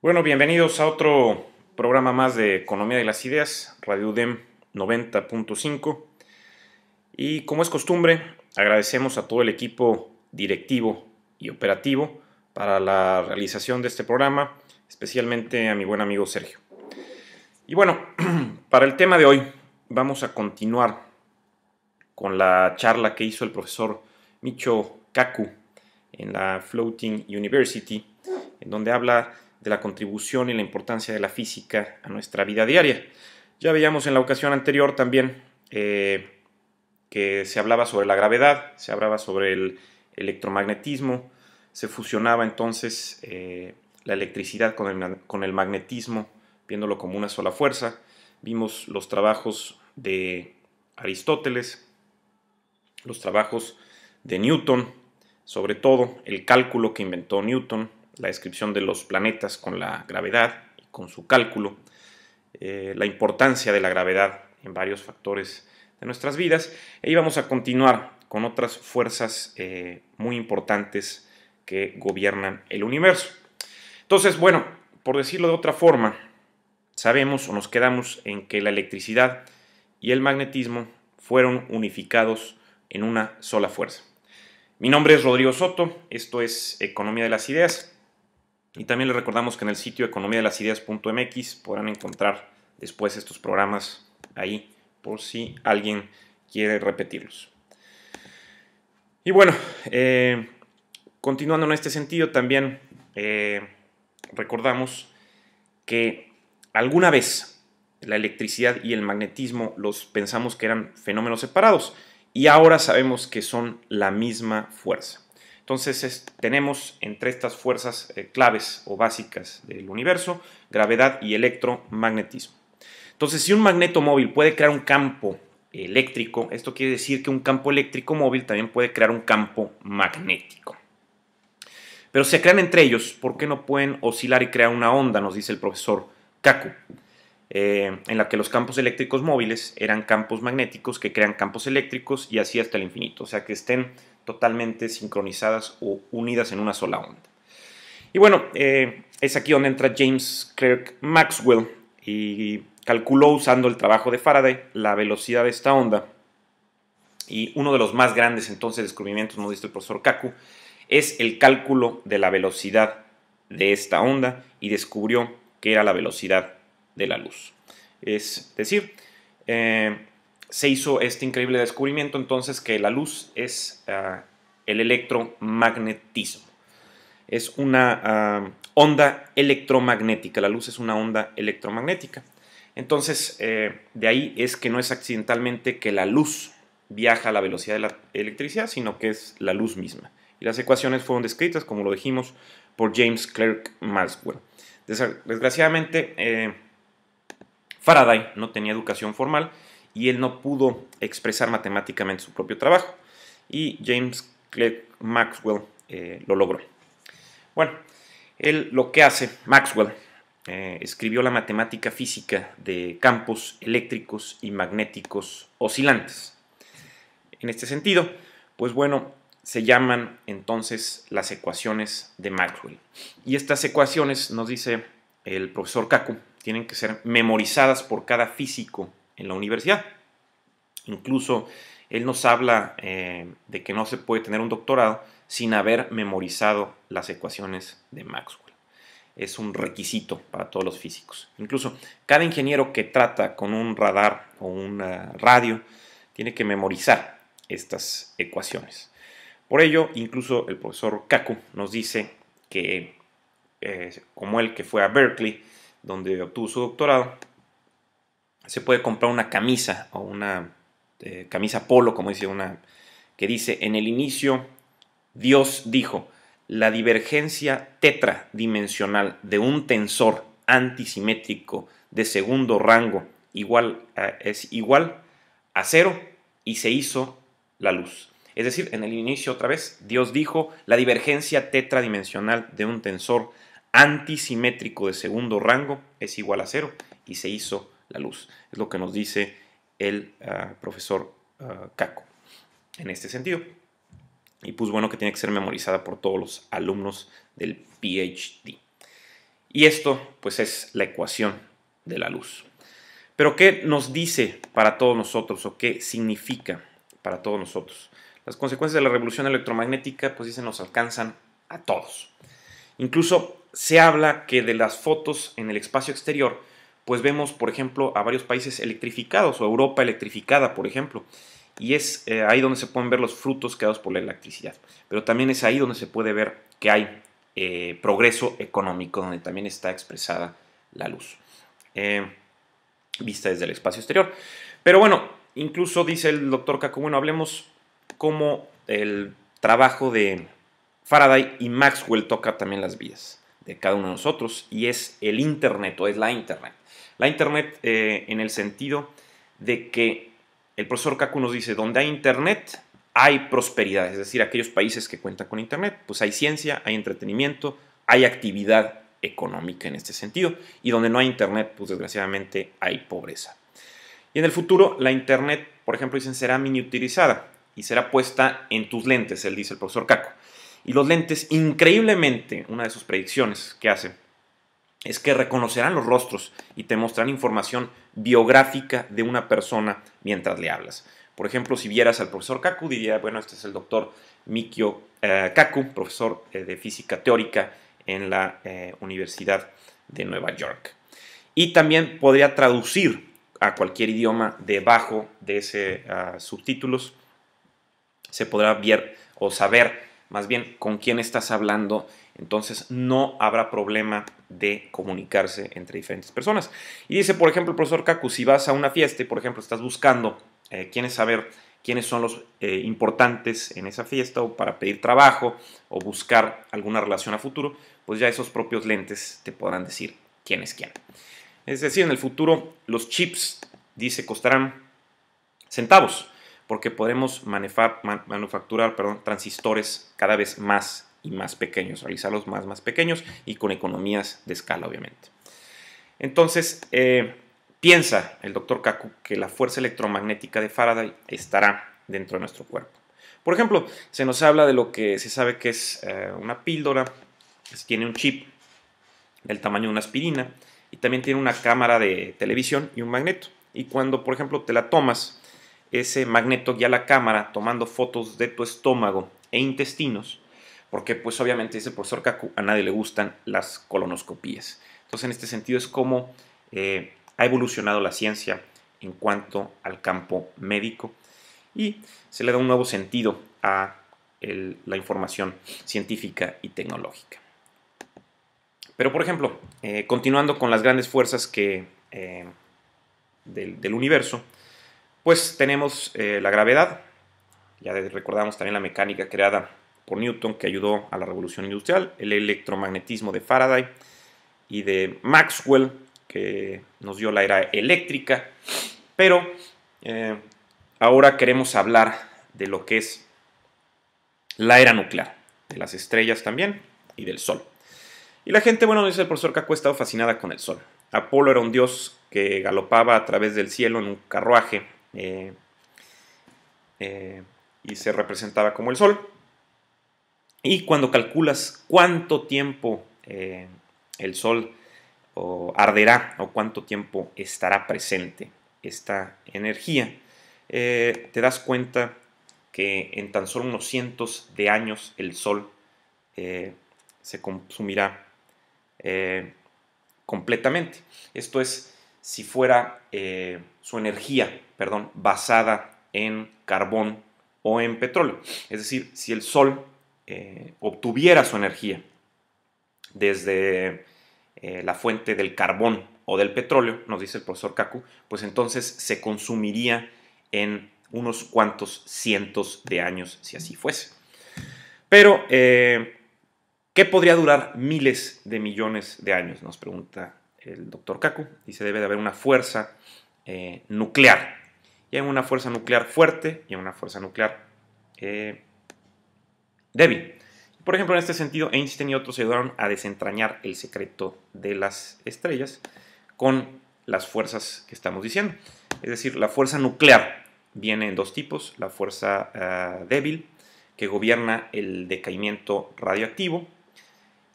Bueno, bienvenidos a otro programa más de Economía de las Ideas, Radio UDEM 90.5. Y como es costumbre, agradecemos a todo el equipo directivo y operativo para la realización de este programa, especialmente a mi buen amigo Sergio. Y bueno, para el tema de hoy vamos a continuar con la charla que hizo el profesor Micho Kaku en la Floating University, en donde habla de la contribución y la importancia de la física a nuestra vida diaria. Ya veíamos en la ocasión anterior también eh, que se hablaba sobre la gravedad, se hablaba sobre el electromagnetismo, se fusionaba entonces eh, la electricidad con el magnetismo, viéndolo como una sola fuerza. Vimos los trabajos de Aristóteles, los trabajos de Newton, sobre todo el cálculo que inventó Newton, la descripción de los planetas con la gravedad, y con su cálculo, eh, la importancia de la gravedad en varios factores de nuestras vidas. Y e vamos a continuar con otras fuerzas eh, muy importantes que gobiernan el universo. Entonces, bueno, por decirlo de otra forma, sabemos o nos quedamos en que la electricidad y el magnetismo fueron unificados en una sola fuerza. Mi nombre es Rodrigo Soto, esto es Economía de las Ideas. Y también les recordamos que en el sitio economía las ideas.mx podrán encontrar después estos programas ahí por si alguien quiere repetirlos. Y bueno, eh, continuando en este sentido, también eh, recordamos que alguna vez la electricidad y el magnetismo los pensamos que eran fenómenos separados y ahora sabemos que son la misma fuerza. Entonces tenemos entre estas fuerzas eh, claves o básicas del universo, gravedad y electromagnetismo. Entonces si un magneto móvil puede crear un campo eléctrico, esto quiere decir que un campo eléctrico móvil también puede crear un campo magnético. Pero se crean entre ellos, ¿por qué no pueden oscilar y crear una onda? Nos dice el profesor Kaku, eh, en la que los campos eléctricos móviles eran campos magnéticos que crean campos eléctricos y así hasta el infinito. O sea, que estén totalmente sincronizadas o unidas en una sola onda. Y bueno, eh, es aquí donde entra James Clerk Maxwell y calculó usando el trabajo de Faraday la velocidad de esta onda. Y uno de los más grandes entonces descubrimientos, nos dice el profesor Kaku, es el cálculo de la velocidad de esta onda y descubrió que era la velocidad de la luz. Es decir, eh, se hizo este increíble descubrimiento entonces que la luz es ah, el electromagnetismo. Es una ah, onda electromagnética, la luz es una onda electromagnética. Entonces, eh, de ahí es que no es accidentalmente que la luz viaja a la velocidad de la electricidad, sino que es la luz misma. Y las ecuaciones fueron descritas, como lo dijimos, por James Clerk Maxwell. Desgraciadamente, eh, Faraday no tenía educación formal y él no pudo expresar matemáticamente su propio trabajo. Y James Clerk Maxwell eh, lo logró. Bueno, él lo que hace, Maxwell, eh, escribió la matemática física de campos eléctricos y magnéticos oscilantes. En este sentido, pues bueno, se llaman entonces las ecuaciones de Maxwell. Y estas ecuaciones, nos dice el profesor Kaku, tienen que ser memorizadas por cada físico en la universidad. Incluso él nos habla eh, de que no se puede tener un doctorado sin haber memorizado las ecuaciones de Maxwell. Es un requisito para todos los físicos. Incluso cada ingeniero que trata con un radar o una radio tiene que memorizar estas ecuaciones. Por ello, incluso el profesor Kaku nos dice que, eh, como él que fue a Berkeley, donde obtuvo su doctorado, se puede comprar una camisa o una eh, camisa polo, como dice una, que dice, en el inicio Dios dijo, la divergencia tetradimensional de un tensor antisimétrico de segundo rango igual es igual a cero y se hizo la luz. Es decir, en el inicio otra vez, Dios dijo la divergencia tetradimensional de un tensor antisimétrico de segundo rango es igual a cero y se hizo la luz. Es lo que nos dice el ah, profesor ah, Caco en este sentido. Y pues bueno, que tiene que ser memorizada por todos los alumnos del PhD. Y esto pues es la ecuación de la luz. Pero ¿qué nos dice para todos nosotros o qué significa para todos nosotros? Las consecuencias de la revolución electromagnética pues dicen nos alcanzan a todos. Incluso se habla que de las fotos en el espacio exterior pues vemos, por ejemplo, a varios países electrificados o Europa electrificada, por ejemplo. Y es eh, ahí donde se pueden ver los frutos creados por la electricidad. Pero también es ahí donde se puede ver que hay eh, progreso económico, donde también está expresada la luz, eh, vista desde el espacio exterior. Pero bueno, incluso dice el doctor Caco, bueno, hablemos cómo el trabajo de Faraday y Maxwell toca también las vías de cada uno de nosotros y es el Internet o es la Internet. La Internet eh, en el sentido de que el profesor Kaku nos dice, donde hay Internet hay prosperidad, es decir, aquellos países que cuentan con Internet, pues hay ciencia, hay entretenimiento, hay actividad económica en este sentido, y donde no hay Internet, pues desgraciadamente hay pobreza. Y en el futuro, la Internet, por ejemplo, dicen, será mini utilizada y será puesta en tus lentes, él dice el profesor Kaku. Y los lentes, increíblemente, una de sus predicciones que hace es que reconocerán los rostros y te mostrarán información biográfica de una persona mientras le hablas. Por ejemplo, si vieras al profesor Kaku, diría, bueno, este es el doctor Mikio eh, Kaku, profesor eh, de física teórica en la eh, Universidad de Nueva York. Y también podría traducir a cualquier idioma debajo de ese ah, subtítulos. Se podrá ver o saber más bien con quién estás hablando, entonces no habrá problema de comunicarse entre diferentes personas. Y dice, por ejemplo, el profesor Kaku, si vas a una fiesta y, por ejemplo, estás buscando eh, quiénes saber quiénes son los eh, importantes en esa fiesta o para pedir trabajo o buscar alguna relación a futuro, pues ya esos propios lentes te podrán decir quién es quién. Es decir, en el futuro los chips, dice, costarán centavos porque podemos manufacturar transistores cada vez más y más pequeños, realizarlos más, más pequeños y con economías de escala, obviamente. Entonces, eh, piensa el doctor Kaku que la fuerza electromagnética de Faraday estará dentro de nuestro cuerpo. Por ejemplo, se nos habla de lo que se sabe que es eh, una píldora, que tiene un chip del tamaño de una aspirina y también tiene una cámara de televisión y un magneto. Y cuando, por ejemplo, te la tomas, ese magneto guía la cámara tomando fotos de tu estómago e intestinos, porque pues obviamente dice el profesor Kaku, a nadie le gustan las colonoscopías. Entonces en este sentido es como eh, ha evolucionado la ciencia en cuanto al campo médico y se le da un nuevo sentido a la información científica y tecnológica. Pero por ejemplo, eh, continuando con las grandes fuerzas que, eh, del universo, pues tenemos eh, la gravedad, ya recordamos también la mecánica creada por Newton que ayudó a la revolución industrial, el electromagnetismo de Faraday y de Maxwell que nos dio la era eléctrica, pero eh, ahora queremos hablar de lo que es la era nuclear, de las estrellas también y del Sol. Y la gente, bueno, dice el profesor Caco, ha estado fascinada con el Sol. Apolo era un dios que galopaba a través del cielo en un carruaje eh, eh, y se representaba como el Sol. Y cuando calculas cuánto tiempo eh, el Sol arderá o cuánto tiempo estará presente esta energía, te das cuenta que en tan solo unos cientos de años el Sol se consumirá completamente. Esto es si fuera eh, su energía, perdón, basada en carbón o en petróleo. Es decir, si el sol eh, obtuviera su energía desde eh, la fuente del carbón o del petróleo, nos dice el profesor Kaku, pues entonces se consumiría en unos cuantos cientos de años si así fuese. Pero, ¿qué podría durar miles de millones de años? Nos pregunta el doctor Kaku, dice debe de haber una fuerza eh, nuclear. Y hay una fuerza nuclear fuerte y hay una fuerza nuclear eh, débil. Por ejemplo, en este sentido, Einstein y otros ayudaron a desentrañar el secreto de las estrellas con las fuerzas que estamos diciendo. Es decir, la fuerza nuclear viene en dos tipos, la fuerza ah, débil, que gobierna el decaimiento radioactivo,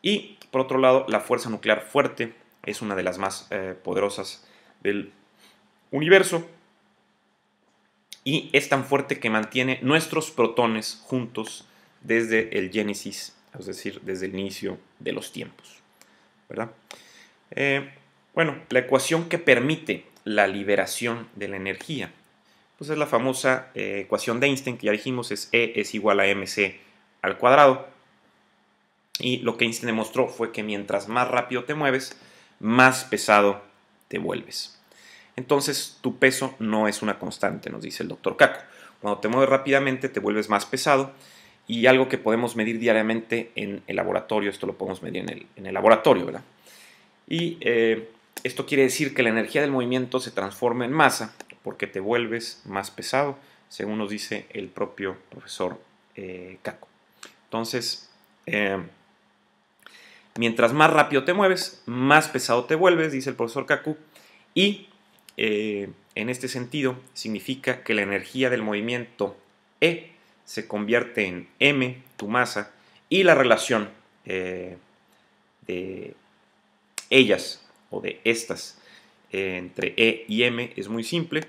y por otro lado, la fuerza nuclear fuerte, es una de las más eh, poderosas del universo y es tan fuerte que mantiene nuestros protones juntos desde el génesis, es decir, desde el inicio de los tiempos. ¿verdad? Eh, bueno, la ecuación que permite la liberación de la energía, pues es la famosa eh, ecuación de Einstein que ya dijimos es E es igual a mc al cuadrado. Y lo que Einstein demostró fue que mientras más rápido te mueves, más pesado te vuelves. Entonces tu peso no es una constante, nos dice el doctor Caco. Cuando te mueves rápidamente te vuelves más pesado y algo que podemos medir diariamente en el laboratorio, esto lo podemos medir en el, laboratorio, ¿verdad? Y eh, esto quiere decir que la energía del movimiento se transforma en masa porque te vuelves más pesado, según nos dice el propio profesor eh, Caco. Entonces, eh, Mientras más rápido te mueves, más pesado te vuelves, dice el profesor Kaku, y eh, en este sentido significa que la energía del movimiento E se convierte en M, tu masa, y la relación eh, de ellas o de estas eh, entre E y M es muy simple.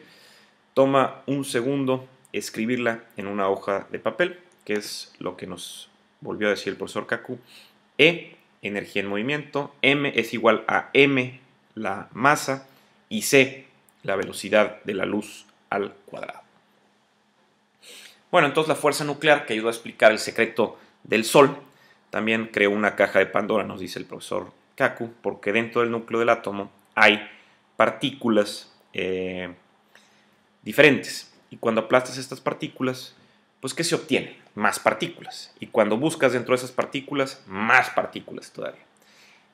Toma un segundo escribirla en una hoja de papel, que es lo que nos volvió a decir el profesor Kaku. E energía en movimiento, m es igual a m, la masa, y c, la velocidad de la luz al cuadrado. Bueno, entonces la fuerza nuclear que ayudó a explicar el secreto del Sol también creó una caja de Pandora, nos dice el profesor Kaku, porque dentro del núcleo del átomo hay partículas eh, diferentes. Y cuando aplastas estas partículas, pues ¿qué se obtiene? Más partículas. Y cuando buscas dentro de esas partículas, más partículas todavía.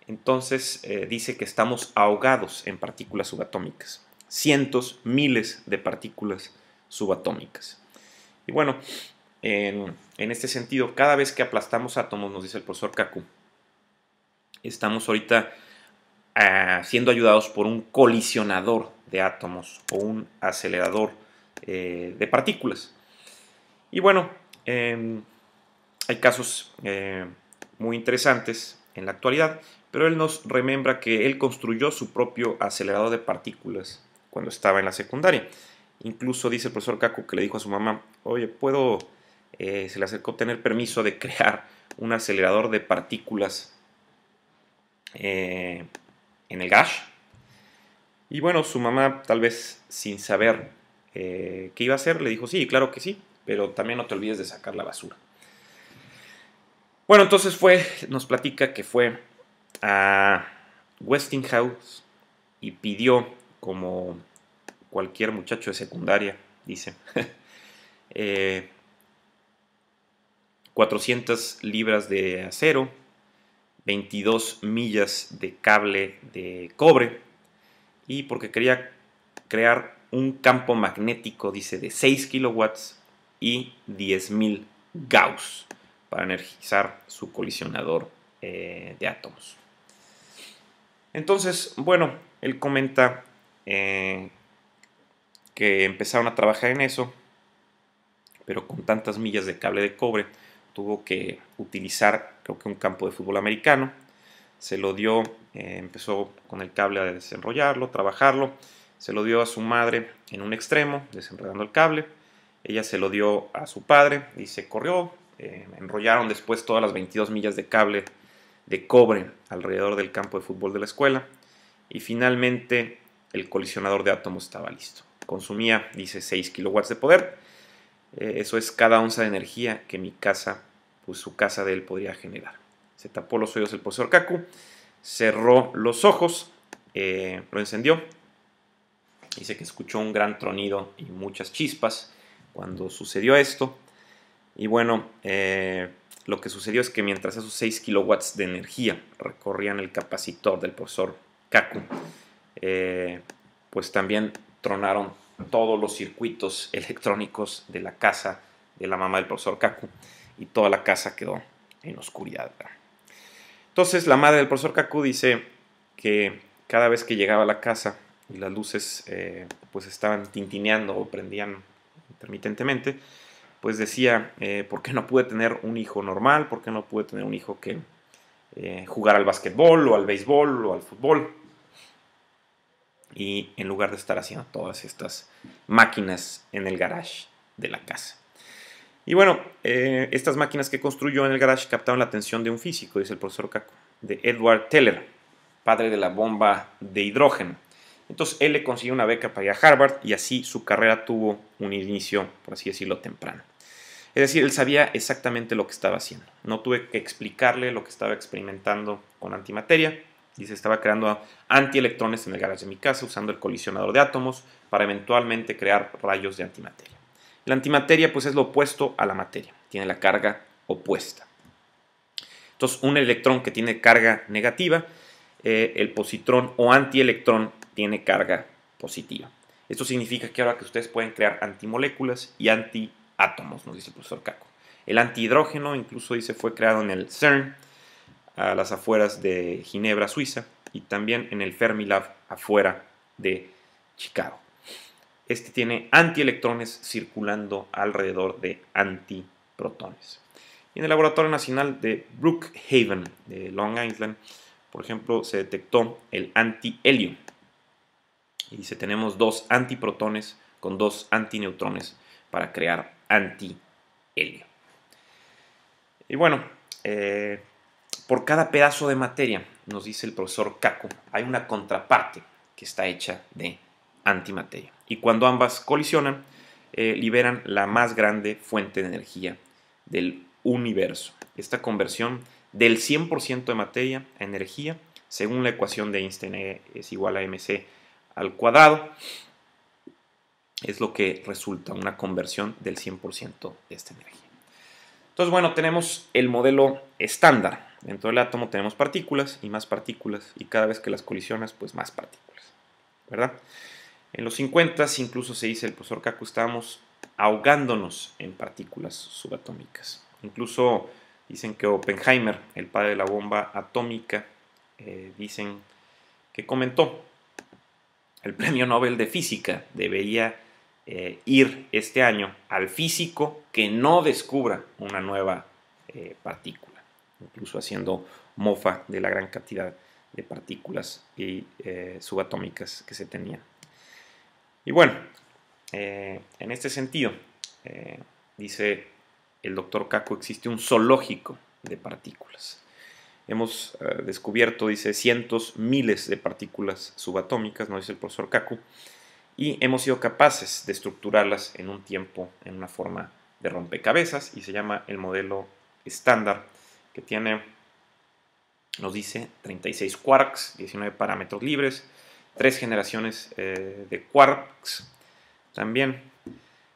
Entonces eh, dice que estamos ahogados en partículas subatómicas. Cientos, miles de partículas subatómicas. Y bueno, en, este sentido, cada vez que aplastamos átomos, nos dice el profesor Kaku, estamos ahorita ah, siendo ayudados por un colisionador de átomos o un acelerador eh, de partículas. Y bueno, em, hay casos eh, muy interesantes en la actualidad, pero él nos remembra que él construyó su propio acelerador de partículas cuando estaba en la secundaria. Incluso dice el profesor Kaku que le dijo a su mamá, oye, puedo, eh, se le acercó a tener permiso de crear un acelerador de partículas eh, en el gas? Y bueno, su mamá, tal vez sin saber qué iba a hacer, le dijo, sí, claro que sí pero también no te olvides de sacar la basura. Bueno, entonces fue, nos platica que fue a Westinghouse y pidió, como cualquier muchacho de secundaria, dice, 400 eh, libras de acero, 22 millas de cable de cobre y porque quería crear un campo magnético, dice, de 6 kilowatts y 10.000 Gauss para energizar su colisionador eh, de átomos. Entonces, bueno, él comenta eh, que empezaron a trabajar en eso, pero con tantas millas de cable de cobre, tuvo que utilizar, creo que un campo de fútbol americano, se lo dio, eh, empezó con el cable a desenrollarlo, trabajarlo, se lo dio a su madre en un extremo, desenredando el cable, ella se lo dio a su padre y se corrió. Eh, enrollaron después todas las 22 millas de cable de cobre alrededor del campo de fútbol de la escuela. Y finalmente el colisionador de átomos estaba listo. Consumía, dice, 6 kilowatts de poder. Eh, eso es cada onza de energía que mi casa, pues su casa de él podría generar. Se tapó los oídos el profesor Kaku, cerró los ojos, eh, lo encendió. Dice que escuchó un gran tronido y muchas chispas cuando sucedió esto. Y bueno, eh, lo que sucedió es que mientras esos 6 kilowatts de energía recorrían el capacitor del profesor Kaku, eh, pues también tronaron todos los circuitos electrónicos de la casa de la mamá del profesor Kaku y toda la casa quedó en oscuridad. Entonces la madre del profesor Kaku dice que cada vez que llegaba a la casa y las luces eh, pues estaban tintineando o prendían intermitentemente, pues decía, eh, ¿por qué no pude tener un hijo normal? ¿Por qué no pude tener un hijo que eh, jugar jugara al básquetbol o al béisbol o al fútbol? Y en lugar de estar haciendo todas estas máquinas en el garage de la casa. Y bueno, eh, estas máquinas que construyó en el garage captaron la atención de un físico, es el profesor Caco, de Edward Teller, padre de la bomba de hidrógeno entonces él le consiguió una beca para ir a Harvard y así su carrera tuvo un inicio, por así decirlo, temprano. Es decir, él sabía exactamente lo que estaba haciendo. No tuve que explicarle lo que estaba experimentando con antimateria. Dice, estaba creando antielectrones en el garaje de mi casa usando el colisionador de átomos para eventualmente crear rayos de antimateria. La antimateria pues es lo opuesto a la materia, tiene la carga opuesta. Entonces un electrón que tiene carga negativa, eh, el positrón o antielectrón tiene carga positiva. Esto significa que ahora que ustedes pueden crear antimoléculas y antiátomos, nos dice el profesor Caco. El antihidrógeno incluso dice fue creado en el CERN, a las afueras de Ginebra, Suiza, y también en el Fermilab afuera de Chicago. Este tiene antielectrones circulando alrededor de antiprotones. en el Laboratorio Nacional de Brookhaven, de Long Island, por ejemplo, se detectó el antihelio, y dice tenemos dos antiprotones con dos antineutrones para crear antihelio. Y bueno, eh, por cada pedazo de materia, nos dice el profesor Kaku, hay una contraparte que está hecha de antimateria. Y cuando ambas colisionan, eh, liberan la más grande fuente de energía del universo. Esta conversión del 100% de materia a energía, según la ecuación de Einstein, eh, es igual a mc al cuadrado. Es lo que resulta una conversión del 100% de esta energía. Entonces, bueno, tenemos el modelo estándar. Dentro del átomo tenemos partículas y más partículas, y cada vez que las colisionas, pues más partículas, ¿verdad? En los 50 incluso se dice el profesor Kaku, estábamos ahogándonos en partículas subatómicas. Incluso dicen que Oppenheimer, el padre de la bomba atómica, eh, dicen que comentó el Premio Nobel de Física debería eh, ir este año al físico que no descubra una nueva eh, partícula, incluso haciendo mofa de la gran cantidad de partículas y eh, subatómicas que se tenían. Y bueno, en este sentido, dice el doctor Caco, existe un zoológico de partículas hemos eh, descubierto, dice, cientos, miles de partículas subatómicas, nos dice el profesor Kaku, y hemos sido capaces de estructurarlas en un tiempo, en una forma de rompecabezas, y se llama el modelo estándar, que tiene, nos dice, 36 quarks, 19 parámetros libres, tres generaciones eh, de quarks también,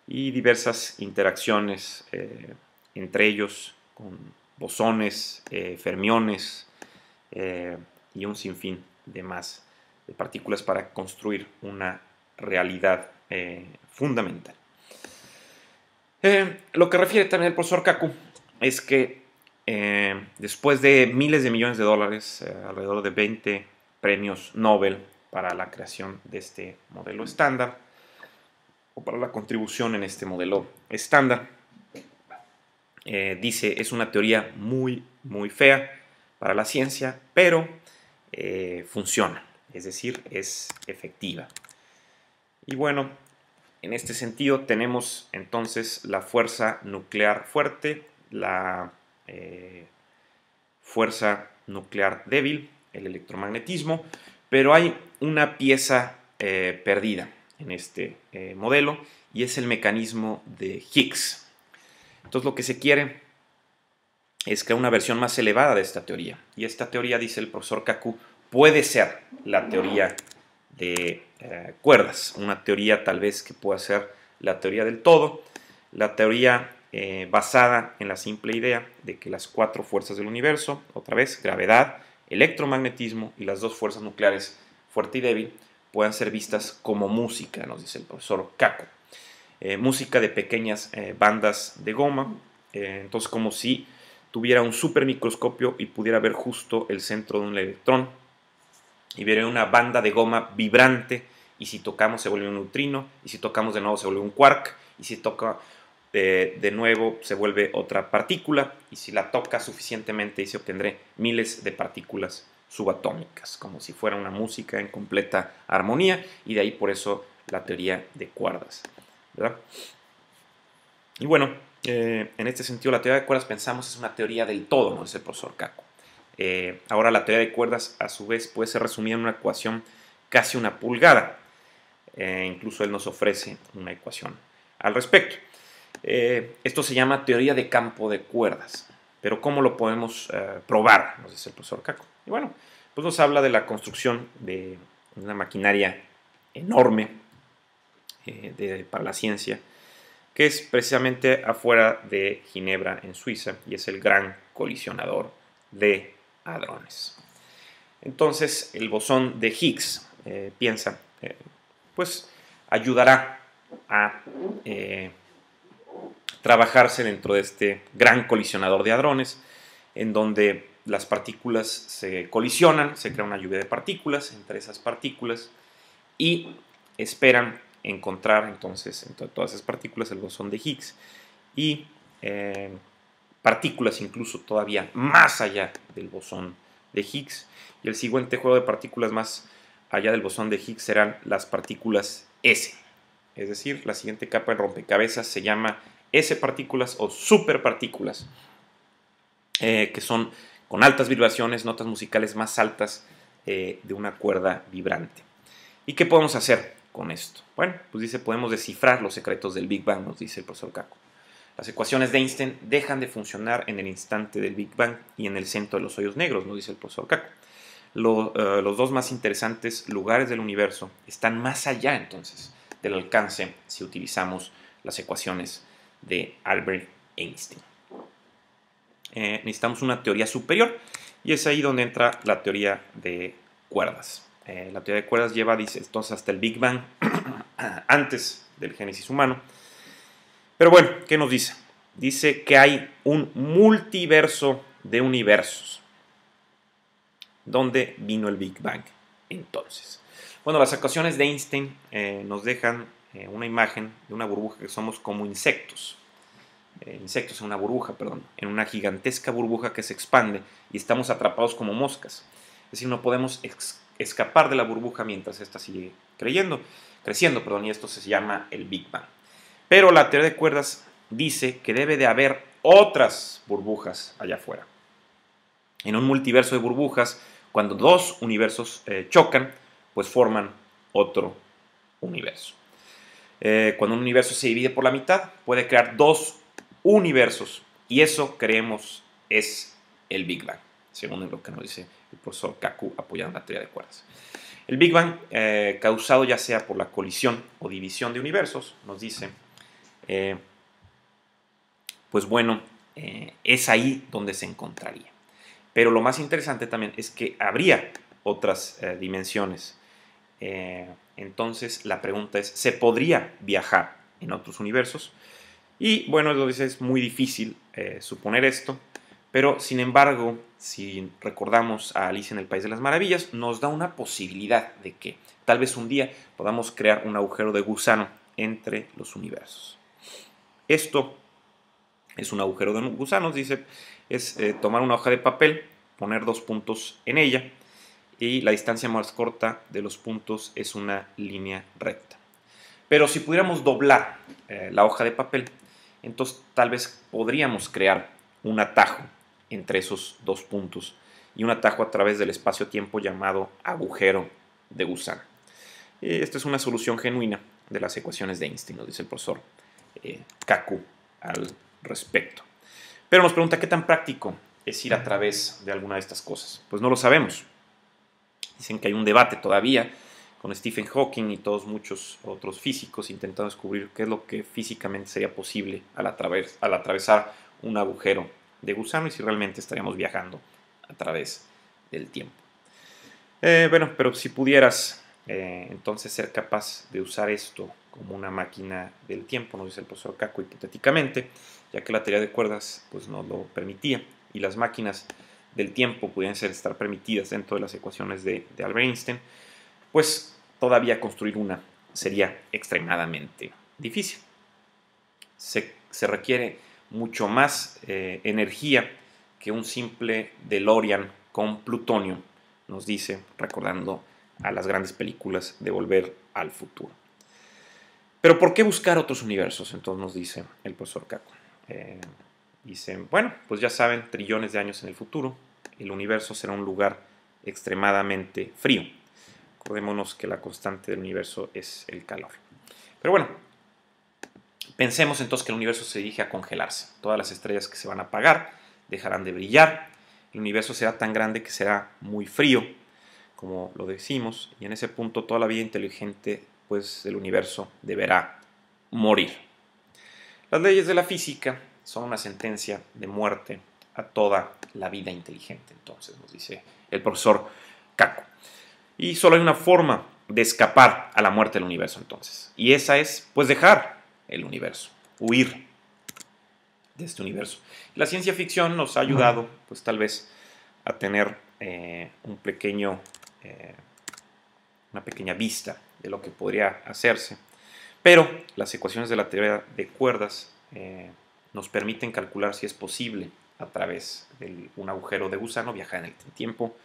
y diversas interacciones eh, entre ellos con bosones, eh, fermiones eh, y un sinfín de más de partículas para construir una realidad eh, fundamental. lo que refiere también el profesor Kaku es que después de miles de millones de dólares, alrededor de 20 premios Nobel para la creación de este modelo estándar, o para la contribución en este modelo estándar, eh, dice es una teoría muy, muy fea para la ciencia, pero eh, funciona, es decir, es efectiva. Y bueno, en este sentido tenemos entonces la fuerza nuclear fuerte, la eh, fuerza nuclear débil, el electromagnetismo, pero hay una pieza perdida en este modelo y es el mecanismo de Higgs. Entonces lo que se quiere es crear una versión más elevada de esta teoría. Y esta teoría, dice el profesor Kaku, puede ser la teoría de eh, cuerdas, una teoría tal vez que pueda ser la teoría del todo, la teoría eh, basada en la simple idea de que las cuatro fuerzas del universo, otra vez, gravedad, electromagnetismo y las dos fuerzas nucleares, fuerte y débil, puedan ser vistas como música, nos dice el profesor Kaku. Eh, música de pequeñas eh, bandas de goma, eh, entonces como si tuviera un super microscopio y pudiera ver justo el centro de un electrón y viera una banda de goma vibrante y si tocamos se vuelve un neutrino y si tocamos de nuevo se vuelve un quark y si toca de, de, nuevo se vuelve otra partícula y si la toca suficientemente y se obtendré miles de partículas subatómicas, como si fuera una música en completa armonía y de ahí por eso la teoría de cuerdas. Y bueno, eh, en este sentido la teoría de cuerdas pensamos es una teoría del todo, no dice el profesor Caco. Eh, ahora la teoría de cuerdas a su vez puede ser resumida en una ecuación casi una pulgada. Eh, incluso él nos ofrece una ecuación al respecto. esto se llama teoría de campo de cuerdas. Pero ¿cómo lo podemos probar? Nos dice el profesor Caco. Y bueno, pues nos habla de la construcción de una maquinaria enorme eh, de, para la ciencia, que es precisamente afuera de Ginebra, en Suiza, y es el gran colisionador de hadrones. Entonces, el bosón de Higgs, eh, piensa, eh, pues ayudará a trabajarse dentro de este gran colisionador de hadrones, en donde las partículas se colisionan, se crea una lluvia de partículas entre esas partículas y esperan encontrar entonces en todas esas partículas el bosón de Higgs y eh, partículas incluso todavía más allá del bosón de Higgs. Y el siguiente juego de partículas más allá del bosón de Higgs serán las partículas S. Es decir, la siguiente capa de rompecabezas se llama S partículas o superpartículas, eh, que son con altas vibraciones, notas musicales más altas eh, de una cuerda vibrante. ¿Y qué podemos hacer? con esto? Bueno, pues dice, podemos descifrar los secretos del Big Bang, nos dice el profesor Kaku. Las ecuaciones de Einstein dejan de funcionar en el instante del Big Bang y en el centro de los hoyos negros, nos dice el profesor Kaku. Eh, los dos más interesantes lugares del universo están más allá entonces del alcance si utilizamos las ecuaciones de Albert Einstein. Eh, necesitamos una teoría superior y es ahí donde entra la teoría de cuerdas. Eh, la teoría de cuerdas lleva, dice, entonces hasta el Big Bang, antes del génesis humano. Pero bueno, ¿qué nos dice? Dice que hay un multiverso de universos, donde vino el Big Bang. Entonces, bueno, las ecuaciones de Einstein eh, nos dejan eh, una imagen de una burbuja que somos como insectos. insectos en una burbuja, perdón, en una gigantesca burbuja que se expande y estamos atrapados como moscas. Es decir, no podemos escapar de la burbuja mientras ésta sigue creyendo, creciendo, perdón, y esto se llama el Big Bang. Pero la teoría de cuerdas dice que debe de haber otras burbujas allá afuera. En un multiverso de burbujas, cuando dos universos eh, chocan, pues forman otro universo. Eh, cuando un universo se divide por la mitad, puede crear dos universos. Y eso creemos es el Big Bang, según lo que nos dice el profesor Kaku apoyando la teoría de cuerdas. El Big Bang, eh, causado ya sea por la colisión o división de universos, nos dice, eh, pues bueno, eh, es ahí donde se encontraría. Pero lo más interesante también es que habría otras dimensiones. entonces la pregunta es, ¿se podría viajar en otros universos? Y bueno, entonces es muy difícil suponer esto, pero, sin embargo, si recordamos a Alicia en el País de las Maravillas, nos da una posibilidad de que tal vez un día podamos crear un agujero de gusano entre los universos. Esto es un agujero de gusanos, dice, es eh, tomar una hoja de papel, poner dos puntos en ella y la distancia más corta de los puntos es una línea recta. Pero si pudiéramos doblar eh, la hoja de papel, entonces tal vez podríamos crear un atajo entre esos dos puntos y un atajo a través del espacio-tiempo llamado agujero de gusano. Esta es una solución genuina de las ecuaciones de Einstein, nos dice el profesor eh, Kaku al respecto. Pero nos pregunta qué tan práctico es ir a través de alguna de estas cosas. Pues no lo sabemos. Dicen que hay un debate todavía con Stephen Hawking y todos muchos otros físicos intentando descubrir qué es lo que físicamente sería posible al atravesar un agujero de gusano y si realmente estaríamos viajando a través del tiempo. Eh, bueno, pero si pudieras eh, entonces ser capaz de usar esto como una máquina del tiempo, nos dice el profesor Caco hipotéticamente, ya que la teoría de cuerdas pues, no lo permitía y las máquinas del tiempo pudieran ser, estar permitidas dentro de las ecuaciones de, Albert Einstein, pues todavía construir una sería extremadamente difícil. Se, se requiere mucho más eh, energía que un simple DeLorean con plutonio, nos dice, recordando a las grandes películas de Volver al Futuro. Pero ¿por qué buscar otros universos? Entonces nos dice el profesor Kaku eh, Dice, dicen, bueno, pues ya saben, trillones de años en el futuro, el universo será un lugar extremadamente frío. Acordémonos que la constante del universo es el calor. Pero bueno, Pensemos entonces que el universo se dirige a congelarse. Todas las estrellas que se van a apagar dejarán de brillar. El universo será tan grande que será muy frío, como lo decimos, y en ese punto toda la vida inteligente pues el universo deberá morir. Las leyes de la física son una sentencia de muerte a toda la vida inteligente, entonces nos dice el profesor Kaku. Y solo hay una forma de escapar a la muerte del universo entonces, y esa es pues dejar el universo, huir de este universo. La ciencia ficción nos ha ayudado, pues tal vez, a tener eh, un pequeño, eh, una pequeña vista de lo que podría hacerse. Pero las ecuaciones de la teoría de cuerdas eh, nos permiten calcular si es posible a través de un agujero de gusano viajar en el tiempo,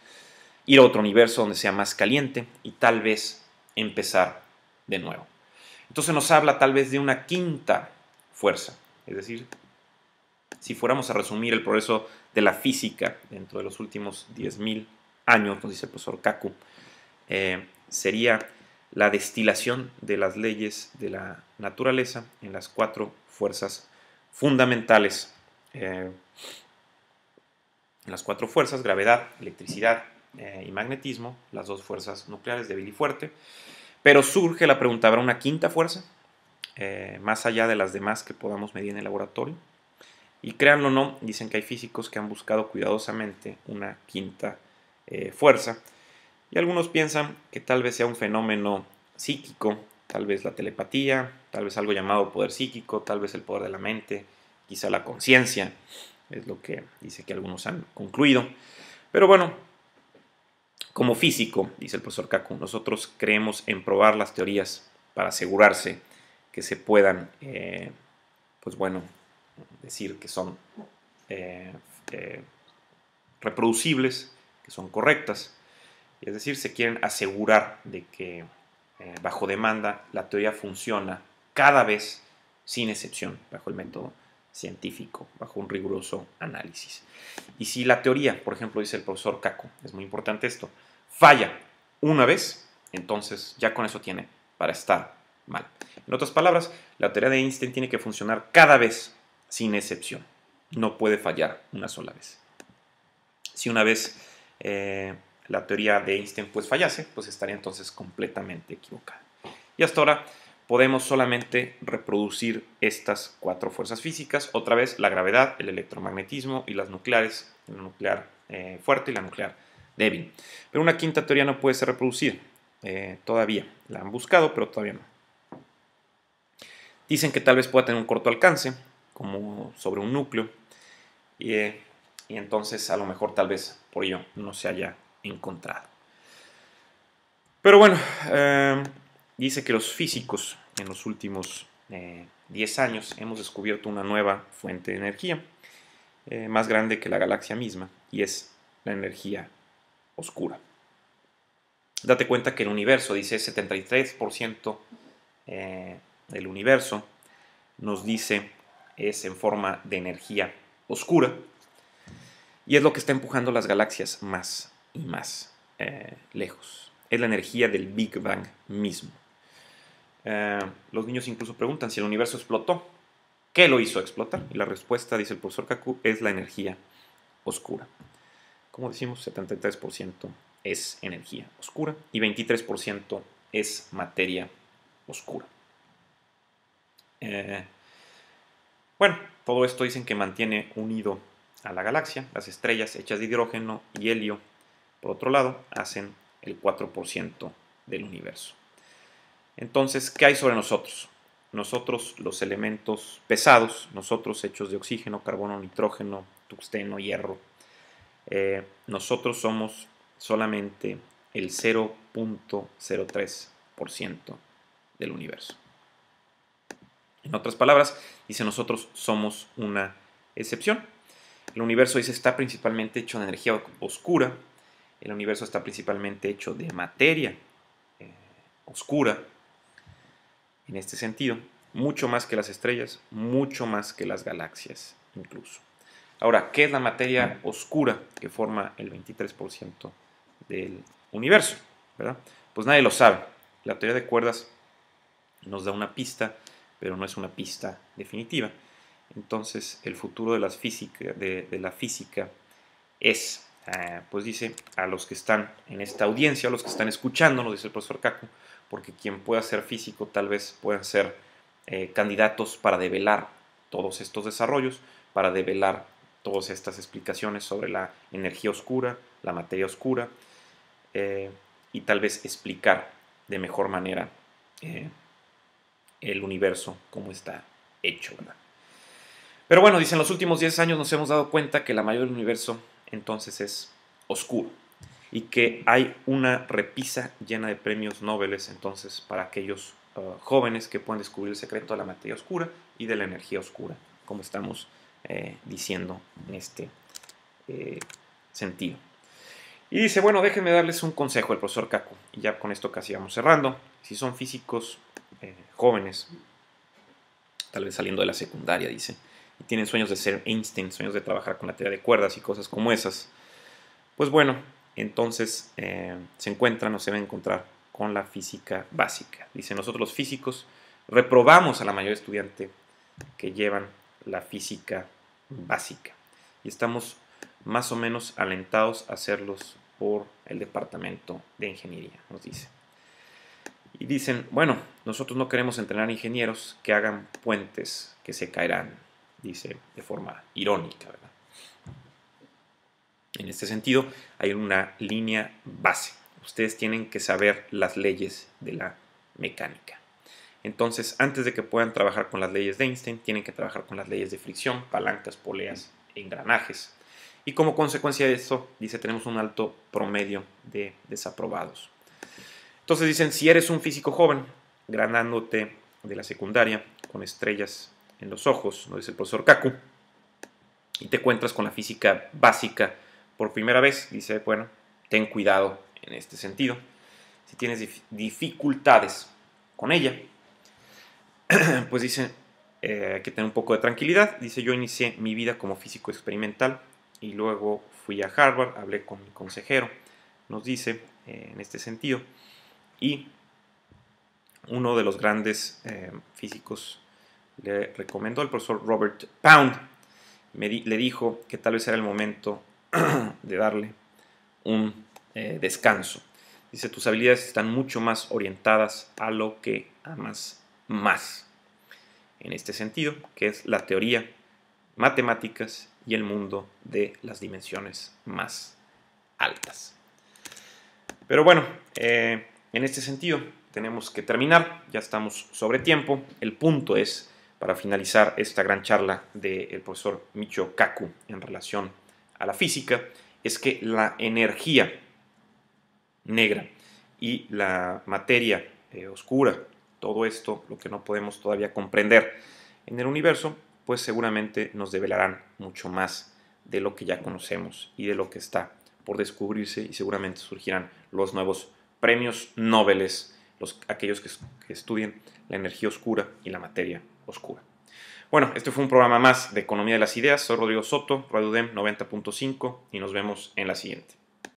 ir a otro universo donde sea más caliente y tal vez empezar de nuevo. Entonces nos habla tal vez de una quinta fuerza. Es decir, si fuéramos a resumir el progreso de la física dentro de los últimos 10.000 años, nos dice el profesor Kaku, eh, sería la destilación de las leyes de la naturaleza en las cuatro fuerzas fundamentales. en eh, las cuatro fuerzas, gravedad, electricidad eh, y magnetismo, las dos fuerzas nucleares, débil y fuerte. Pero surge la pregunta, ¿habrá una quinta fuerza? Eh, más allá de las demás que podamos medir en el laboratorio. Y créanlo o no, dicen que hay físicos que han buscado cuidadosamente una quinta eh, fuerza. Y algunos piensan que tal vez sea un fenómeno psíquico, tal vez la telepatía, tal vez algo llamado poder psíquico, tal vez el poder de la mente, quizá la conciencia, es lo que dice que algunos han concluido. Pero bueno, como físico, dice el profesor Kaku, nosotros creemos en probar las teorías para asegurarse que se puedan, eh, pues bueno, decir que son eh, eh, reproducibles, que son correctas. Es decir, se quieren asegurar de que bajo demanda la teoría funciona cada vez sin excepción bajo el método científico, bajo un riguroso análisis. Y si la teoría, por ejemplo, dice el profesor Caco, es muy importante esto, falla una vez, entonces ya con eso tiene para estar mal. En otras palabras, la teoría de Einstein tiene que funcionar cada vez, sin excepción. No puede fallar una sola vez. Si una vez eh, la teoría de Einstein pues fallase, pues estaría entonces completamente equivocada. Y hasta ahora podemos solamente reproducir estas cuatro fuerzas físicas, otra vez la gravedad, el electromagnetismo y las nucleares, la nuclear eh, fuerte y la nuclear débil. Pero una quinta teoría no puede ser reproducida, eh, todavía, la han buscado, pero todavía no. Dicen que tal vez pueda tener un corto alcance, como sobre un núcleo, y, eh, entonces a lo mejor tal vez por ello no se haya encontrado. Pero bueno, dice que los físicos en los últimos 10 eh, años hemos descubierto una nueva fuente de energía, eh, más grande que la galaxia misma, y es la energía oscura. Date cuenta que el universo, dice 73% eh, del universo, nos dice es en forma de energía oscura, y es lo que está empujando las galaxias más y más lejos. Es la energía del Big Bang mismo. Eh, los niños incluso preguntan si el universo explotó. ¿Qué lo hizo explotar? Y la respuesta, dice el profesor Kaku, es la energía oscura. Como decimos, 73% es energía oscura y 23% es materia oscura. Eh, bueno, todo esto dicen que mantiene unido a la galaxia. Las estrellas hechas de hidrógeno y helio, por otro lado, hacen el 4% del universo. Entonces, ¿qué hay sobre nosotros? Nosotros los elementos pesados, nosotros hechos de oxígeno, carbono, nitrógeno, tuxteno, hierro, eh, nosotros somos solamente el 0.03% del universo. En otras palabras, dice nosotros somos una excepción. El universo dice está principalmente hecho de energía oscura, el universo está principalmente hecho de materia eh, oscura, en este sentido, mucho más que las estrellas, mucho más que las galaxias incluso. Ahora, ¿qué es la materia oscura que forma el 23% del universo? ¿verdad? Pues nadie lo sabe. La teoría de cuerdas nos da una pista, pero no es una pista definitiva. Entonces, el futuro de, de, la física es, ah, pues dice, a los que están en esta audiencia, a los que están escuchándonos, dice el profesor Caco, porque quien pueda ser físico tal vez puedan ser eh, candidatos para develar todos estos desarrollos, para develar todas estas explicaciones sobre la energía oscura, la materia oscura, eh, y tal vez explicar de mejor manera eh, el universo como está hecho. Pero bueno, dicen, los últimos 10 años nos hemos dado cuenta que la mayor del universo entonces es oscuro y que hay una repisa llena de premios Nobel entonces para aquellos eh, jóvenes que pueden descubrir el secreto de la materia oscura y de la energía oscura, como estamos eh, diciendo en este eh, sentido. Y dice, bueno, déjenme darles un consejo al profesor Kaku, y ya con esto casi vamos cerrando. Si son físicos jóvenes, tal vez saliendo de la secundaria, dice, y tienen sueños de ser Einstein, sueños de trabajar con la teoría de cuerdas y cosas como esas, pues bueno, entonces eh, se encuentran o se van a encontrar con la física básica. Dicen nosotros los físicos reprobamos a la mayor estudiante que llevan la física básica y estamos más o menos alentados a hacerlos por el departamento de ingeniería, nos dice. Y dicen, bueno, nosotros no queremos entrenar ingenieros que hagan puentes que se caerán, dice de forma irónica, ¿verdad? En este sentido, hay una línea base. Ustedes tienen que saber las leyes de la mecánica. Entonces, antes de que puedan trabajar con las leyes de Einstein, tienen que trabajar con las leyes de fricción, palancas, poleas, engranajes. Y como consecuencia de eso, dice, tenemos un alto promedio de desaprobados. Entonces dicen, si eres un físico joven, granándote de la secundaria, con estrellas en los ojos, nos dice el profesor Kaku, y te encuentras con la física básica por primera vez, dice, bueno, ten cuidado en este sentido. Si tienes dificultades con ella, pues dice, eh, que tener un poco de tranquilidad. Dice, yo inicié mi vida como físico experimental y luego fui a Harvard, hablé con mi consejero, nos dice eh, en este sentido, y uno de los grandes eh, físicos le recomendó el profesor Robert Pound, le dijo que tal vez era el momento de darle un eh, descanso. Dice, tus habilidades están mucho más orientadas a lo que amas más. En este sentido, que es la teoría, matemáticas y el mundo de las dimensiones más altas. Pero bueno, eh, en este sentido tenemos que terminar, ya estamos sobre tiempo. El punto es, para finalizar esta gran charla del profesor Micho Kaku en relación a la física es que la energía negra y la materia eh, oscura, todo esto lo que no podemos todavía comprender en el universo, pues seguramente nos develarán mucho más de lo que ya conocemos y de lo que está por descubrirse y seguramente surgirán los nuevos premios Nobel, aquellos que estudien la energía oscura y la materia oscura. Bueno, este fue un programa más de Economía de las Ideas. Soy Rodrigo Soto, Radio DEM 90.5 y nos vemos en la siguiente.